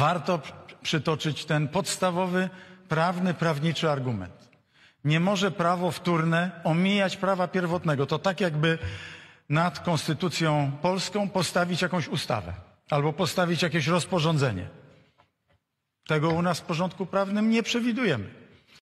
warto przytoczyć ten podstawowy prawny, prawniczy argument. Nie może prawo wtórne omijać prawa pierwotnego. To tak jakby nad konstytucją polską postawić jakąś ustawę albo postawić jakieś rozporządzenie. Tego u nas w porządku prawnym nie przewidujemy.